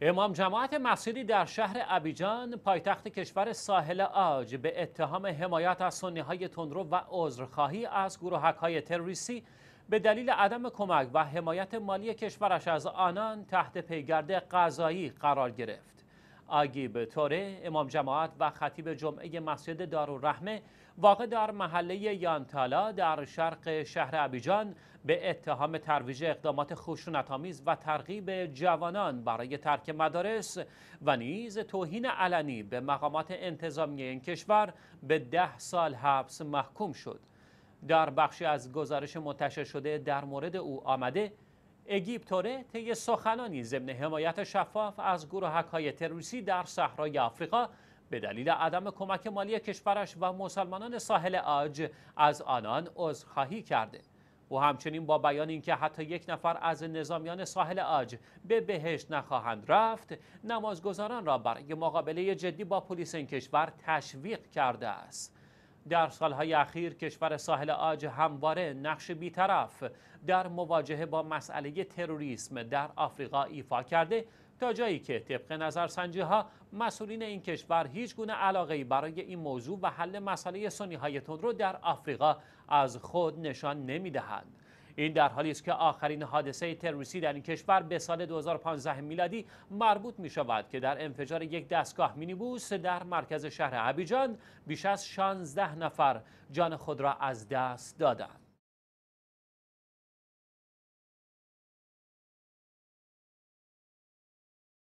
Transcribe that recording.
امام جماعت مسیری در شهر ابیجان پایتخت کشور ساحل آج به اتهام حمایت از سنی های تندرو و عذرخواهی از گروهک های تروریستی به دلیل عدم کمک و حمایت مالی کشورش از آنان تحت پیگرد قضایی قرار گرفت. آگیب توره امام جماعت و خطیب جمعه مسجد رحمه واقع در محله یانتالا در شرق شهر ابیجان به اتهام ترویج اقدامات خشونتآمیز و ترغیب جوانان برای ترک مدارس و نیز توهین علنی به مقامات انتظامی این کشور به ده سال حبس محکوم شد در بخشی از گزارش منتشر شده در مورد او آمده توره طی سخنانی ضمن حمایت شفاف از گروه های تروریستی در صحرای آفریقا به دلیل عدم کمک مالی کشورش و مسلمانان ساحل آج از آنان عذرخواهی کرده و همچنین با بیان اینکه حتی یک نفر از نظامیان ساحل آج به بهشت نخواهند رفت نمازگزاران را برای مقابله جدی با پلیس این کشور تشویق کرده است در سالهای اخیر کشور ساحل آج همواره نقش بیطرف در مواجهه با مسئله تروریسم در آفریقا ایفا کرده تا جایی که طبق نظرسنجی ها مسئولین این کشور هیچ گونه علاقه برای این موضوع و حل مسئله سنی های تندرو در آفریقا از خود نشان نمی دهند. این در حالی است که آخرین حادثه تروریستی در این کشور به سال 2015 میلادی مربوط می شود که در انفجار یک دستگاه مینیبوس در مرکز شهر ابیجان بیش از 16 نفر جان خود را از دست دادند